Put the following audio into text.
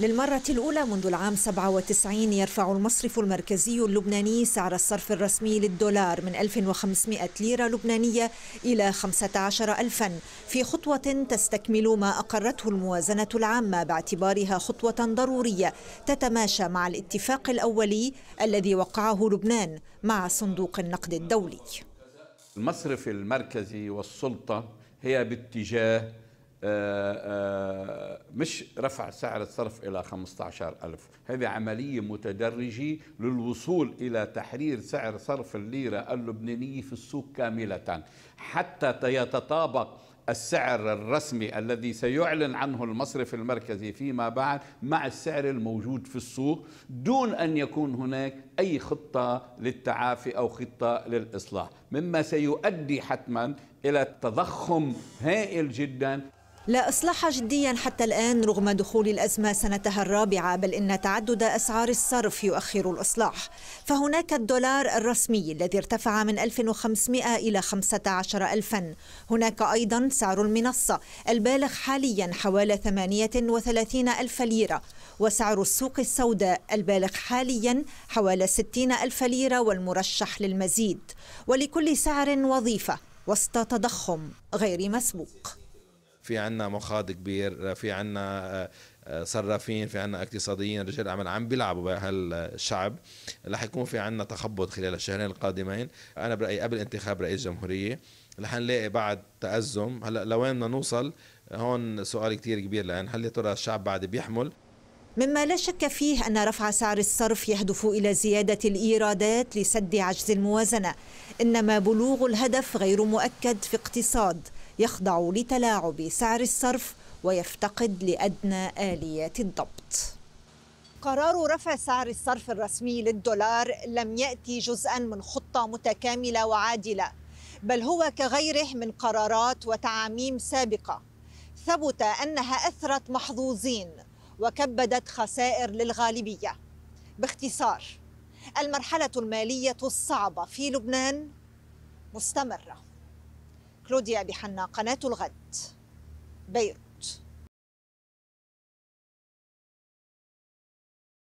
للمرة الأولى منذ العام 97 يرفع المصرف المركزي اللبناني سعر الصرف الرسمي للدولار من 1500 ليرة لبنانية إلى 15 ألفا في خطوة تستكمل ما أقرته الموازنة العامة باعتبارها خطوة ضرورية تتماشى مع الاتفاق الأولي الذي وقعه لبنان مع صندوق النقد الدولي المصرف المركزي والسلطة هي باتجاه آه، آه، مش رفع سعر الصرف إلى 15 ألف هذه عملية متدرجة للوصول إلى تحرير سعر صرف الليرة اللبنانية في السوق كاملة حتى يتطابق السعر الرسمي الذي سيعلن عنه المصرف المركزي فيما بعد مع السعر الموجود في السوق دون أن يكون هناك أي خطة للتعافي أو خطة للإصلاح مما سيؤدي حتما إلى تضخم هائل جدا لا إصلاح جديا حتى الآن رغم دخول الأزمة سنتها الرابعة بل إن تعدد أسعار الصرف يؤخر الإصلاح فهناك الدولار الرسمي الذي ارتفع من 1500 إلى 15 ألفا هناك أيضا سعر المنصة البالغ حاليا حوالي 38 ألف ليرة وسعر السوق السوداء البالغ حاليا حوالي 60 ألف ليرة والمرشح للمزيد ولكل سعر وظيفة وسط تضخم غير مسبوق في عنا مخاض كبير في عنا آه، صرافين في عنا اقتصاديين رجال اعمال عم بيلعبوا بهالشعب رح يكون في عنا تخبط خلال الشهرين القادمين انا برايي قبل انتخاب رئيس جمهوريه رح نلاقي بعد تازم هلا لوين بدنا نوصل هون سؤال كتير كبير لان هل يا ترى الشعب بعد بيحمل مما لا شك فيه أن رفع سعر الصرف يهدف إلى زيادة الإيرادات لسد عجز الموازنة إنما بلوغ الهدف غير مؤكد في اقتصاد يخضع لتلاعب سعر الصرف ويفتقد لأدنى آليات الضبط قرار رفع سعر الصرف الرسمي للدولار لم يأتي جزءا من خطة متكاملة وعادلة بل هو كغيره من قرارات وتعاميم سابقة ثبت أنها أثرت محظوظين وكبدت خسائر للغالبية باختصار المرحلة المالية الصعبة في لبنان مستمرة كلوديا بحنا قناة الغد بيروت